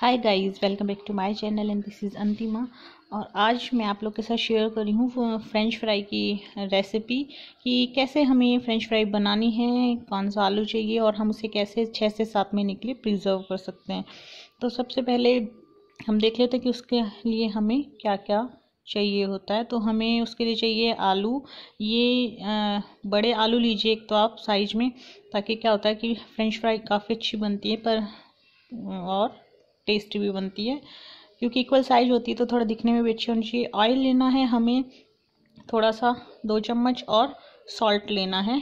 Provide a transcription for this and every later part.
hi guys welcome back to my channel and this is Antima और आज मैं आप लोग के साथ शेयर कर रही हूँ फ्रेंच फ्राई की रेसिपी कि कैसे हमें फ्रेंच फ्राई बनानी है कौन सा आलू चाहिए और हम उसे कैसे छः से सात महीने के लिए प्रिजर्व कर सकते हैं तो सबसे पहले हम देख लेते हैं कि उसके लिए हमें क्या क्या चाहिए होता है तो हमें उसके लिए चाहिए आलू ये आ, बड़े आलू लीजिए एक तो आप साइज में ताकि क्या होता है कि फ्रेंच फ्राई काफ़ी अच्छी बनती है पर और टेस्टी भी बनती है क्योंकि इक्वल साइज होती है तो थोड़ा दिखने में भी अच्छी होनी चाहिए ऑयल लेना है हमें थोड़ा सा दो चम्मच और सॉल्ट लेना है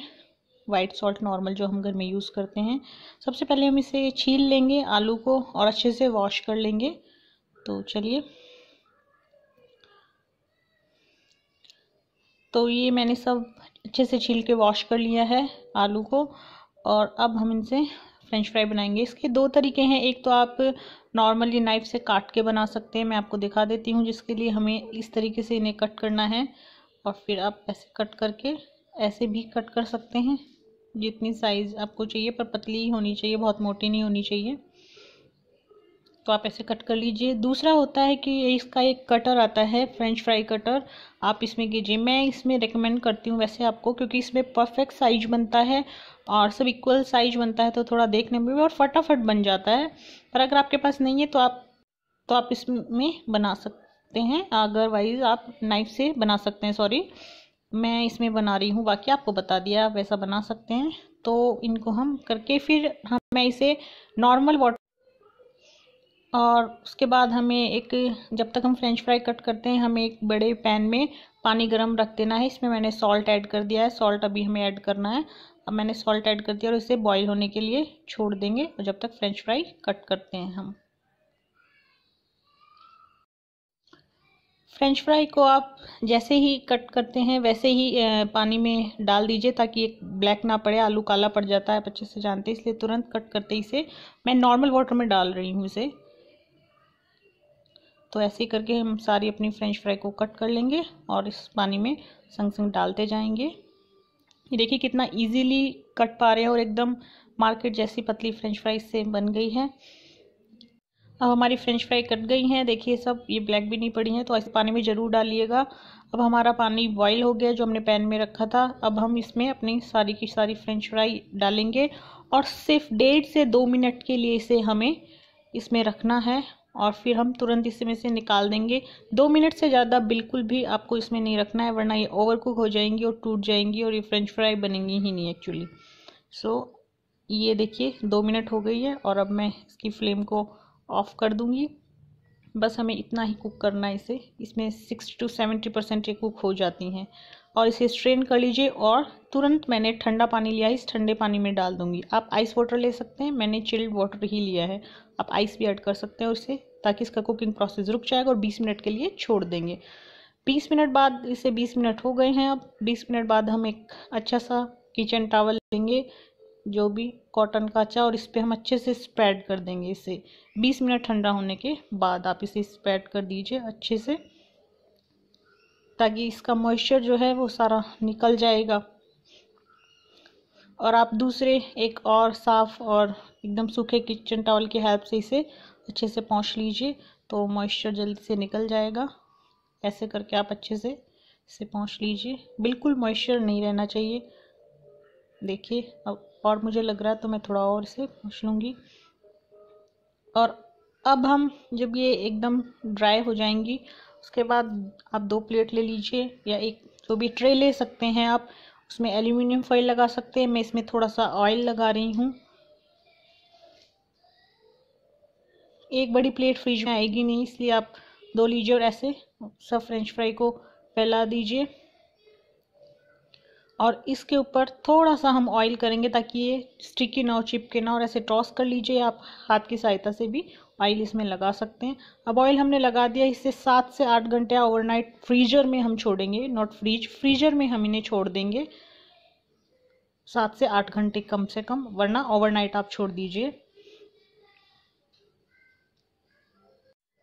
वाइट सॉल्ट नॉर्मल जो हम घर में यूज़ करते हैं सबसे पहले हम इसे छील लेंगे आलू को और अच्छे से वॉश कर लेंगे तो चलिए तो ये मैंने सब अच्छे से छील के वॉश कर लिया है आलू को और अब हम इनसे फ्रेंच फ्राई बनाएंगे इसके दो तरीके हैं एक तो आप नॉर्मली नाइफ से काट के बना सकते हैं मैं आपको दिखा देती हूँ जिसके लिए हमें इस तरीके से इन्हें कट करना है और फिर आप ऐसे कट करके ऐसे भी कट कर सकते हैं जितनी साइज़ आपको चाहिए पर पतली ही होनी चाहिए बहुत मोटी नहीं होनी चाहिए तो आप ऐसे कट कर लीजिए दूसरा होता है कि इसका एक कटर आता है फ्रेंच फ्राई कटर आप इसमें कीजिए मैं इसमें रिकमेंड करती हूँ वैसे आपको क्योंकि इसमें परफेक्ट साइज बनता है और सब इक्वल साइज बनता है तो थोड़ा देखने में भी और फटाफट बन जाता है पर अगर आपके पास नहीं है तो आप तो आप इसमें बना सकते हैं अदरवाइज आप नाइफ से बना सकते हैं सॉरी मैं इसमें बना रही हूँ बाकी आपको बता दिया आप वैसा बना सकते हैं तो इनको हम करके फिर हम मैं इसे नॉर्मल वाटर और उसके बाद हमें एक जब तक हम फ्रेंच फ्राई कट करते हैं हमें एक बड़े पैन में पानी गर्म रख देना है इसमें मैंने सॉल्ट ऐड कर दिया है सॉल्ट अभी हमें ऐड करना है अब मैंने सॉल्ट ऐड कर दिया और इसे बॉईल होने के लिए छोड़ देंगे और जब तक फ्रेंच फ्राई कट करते हैं हम फ्रेंच फ्राई को आप जैसे ही कट करते हैं वैसे ही पानी में डाल दीजिए ताकि एक ब्लैक ना पड़े आलू काला पड़ जाता है आप अच्छे से जानते हैं इसलिए तुरंत कट करते ही इसे मैं नॉर्मल वाटर में डाल रही हूँ इसे तो ऐसे करके हम सारी अपनी फ्रेंच फ्राई को कट कर लेंगे और इस पानी में संग संग डालते जाएंगे ये देखिए कितना इजीली कट पा रहे हैं और एकदम मार्केट जैसी पतली फ्रेंच फ्राई से बन गई है अब हमारी फ्रेंच फ्राई कट गई हैं देखिए सब ये ब्लैक भी नहीं पड़ी हैं तो ऐसे पानी में ज़रूर डालिएगा अब हमारा पानी बॉयल हो गया जो हमने पैन में रखा था अब हम इसमें अपनी सारी की सारी फ्रेंच फ्राई डालेंगे और सिर्फ डेढ़ से दो मिनट के लिए इसे हमें इसमें रखना है और फिर हम तुरंत इसमें से निकाल देंगे दो मिनट से ज़्यादा बिल्कुल भी आपको इसमें नहीं रखना है वरना ये ओवर कुक हो जाएंगी और टूट जाएंगी और ये फ्रेंच फ्राई बनेंगी ही नहीं एक्चुअली सो so, ये देखिए दो मिनट हो गई है और अब मैं इसकी फ्लेम को ऑफ़ कर दूँगी बस हमें इतना ही कुक करना है इसे इसमें सिक्सटी टू सेवेंटी परसेंट ये कुक हो जाती हैं और इसे स्ट्रेन कर लीजिए और तुरंत मैंने ठंडा पानी लिया इस ठंडे पानी में डाल दूंगी आप आइस वाटर ले सकते हैं मैंने चिल्ड वाटर ही लिया है आप आइस भी ऐड कर सकते हैं उसे ताकि इसका कुकिंग प्रोसेस रुक जाएगा और बीस मिनट के लिए छोड़ देंगे बीस मिनट बाद इसे बीस मिनट हो गए हैं अब बीस मिनट बाद हम एक अच्छा सा किचन टावल लेंगे जो भी कॉटन का अच्छा और इस पर हम अच्छे से स्प्रेड कर देंगे इसे बीस मिनट ठंडा होने के बाद आप इसे स्प्रेड कर दीजिए अच्छे से ताकि इसका मॉइस्चर जो है वो सारा निकल जाएगा और आप दूसरे एक और साफ़ और एकदम सूखे किचन टॉवल की हेल्प से इसे अच्छे से पहुँच लीजिए तो मॉइस्चर जल्दी से निकल जाएगा ऐसे करके आप अच्छे से इसे पहुँच लीजिए बिल्कुल मॉइस्चर नहीं रहना चाहिए देखिए अब और मुझे लग रहा है तो मैं थोड़ा और इसे पहुँच लूँगी और अब हम जब ये एकदम ड्राई हो जाएंगी उसके बाद आप दो प्लेट ले लीजिए या एक जो भी ट्रे ले सकते हैं आप उसमें एल्यूमिनियम फॉइल लगा सकते हैं मैं इसमें थोड़ा सा ऑयल लगा रही हूँ एक बड़ी प्लेट फ्रिज में आएगी नहीं इसलिए आप दो लीजिए और ऐसे सब फ्रेंच फ्राई को फैला दीजिए और इसके ऊपर थोड़ा सा हम ऑयल करेंगे ताकि ये स्टिकी ना हो चिपके ना और ऐसे टॉस कर लीजिए आप हाथ की सहायता से भी ऑयल इसमें लगा सकते हैं अब ऑयल हमने लगा दिया इसे सात से आठ घंटे ओवरनाइट फ्रीजर में हम छोड़ेंगे नॉट फ्रीज फ्रीजर में हम इन्हें छोड़ देंगे सात से आठ घंटे कम से कम वरना ओवरनाइट आप छोड़ दीजिए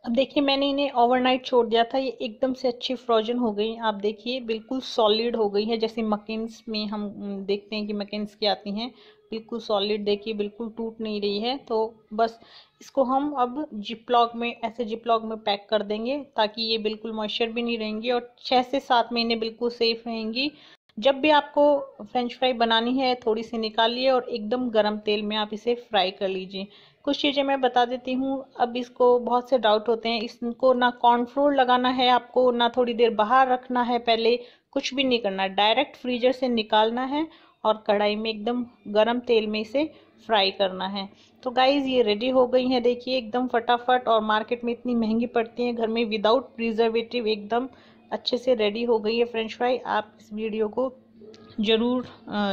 अब देखिए मैंने इन्हें ओवरनाइट छोड़ दिया था ये एकदम से अच्छी फ्रोजन हो गई आप देखिए बिल्कुल सॉलिड हो गई है जैसे मकेंस में हम देखते हैं कि मकेंस की आती हैं बिल्कुल सॉलिड देखिए बिल्कुल टूट नहीं रही है तो बस इसको हम अब जिपलॉक में ऐसे जिपलॉक में पैक कर देंगे ताकि ये बिल्कुल मॉइस्चर भी नहीं रहेंगी और छः से सात महीने बिल्कुल सेफ रहेंगी जब भी आपको फ्रेंच फ्राई बनानी है थोड़ी सी निकालिए और एकदम गर्म तेल में आप इसे फ्राई कर लीजिए कुछ चीज़ें मैं बता देती हूँ अब इसको बहुत से डाउट होते हैं इसको ना कॉर्नफ्लोर लगाना है आपको ना थोड़ी देर बाहर रखना है पहले कुछ भी नहीं करना डायरेक्ट फ्रीजर से निकालना है और कढ़ाई में एकदम गरम तेल में इसे फ्राई करना है तो गाइज़ ये रेडी हो गई हैं देखिए एकदम फटाफट और मार्केट में इतनी महंगी पड़ती हैं घर में विदाउट प्रिजर्वेटिव एकदम अच्छे से रेडी हो गई है फ्रेंच फ्राई आप इस वीडियो को ज़रूर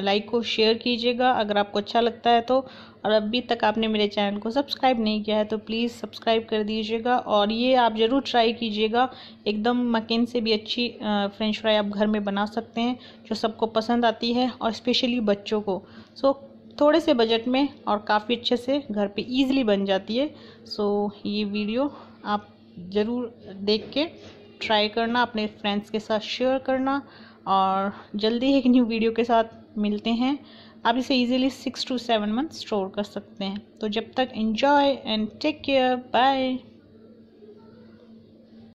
लाइक को शेयर कीजिएगा अगर आपको अच्छा लगता है तो और अभी तक आपने मेरे चैनल को सब्सक्राइब नहीं किया है तो प्लीज़ सब्सक्राइब कर दीजिएगा और ये आप ज़रूर ट्राई कीजिएगा एकदम मकेन से भी अच्छी फ्रेंच फ्राई आप घर में बना सकते हैं जो सबको पसंद आती है और स्पेशली बच्चों को सो थोड़े से बजट में और काफ़ी अच्छे से घर पे ईज़िली बन जाती है सो ये वीडियो आप ज़रूर देख के ट्राई करना अपने फ्रेंड्स के साथ शेयर करना और जल्दी एक न्यू वीडियो के साथ मिलते हैं आप इसे easily six to seven month store कर सकते हैं तो जब तक enjoy and take care bye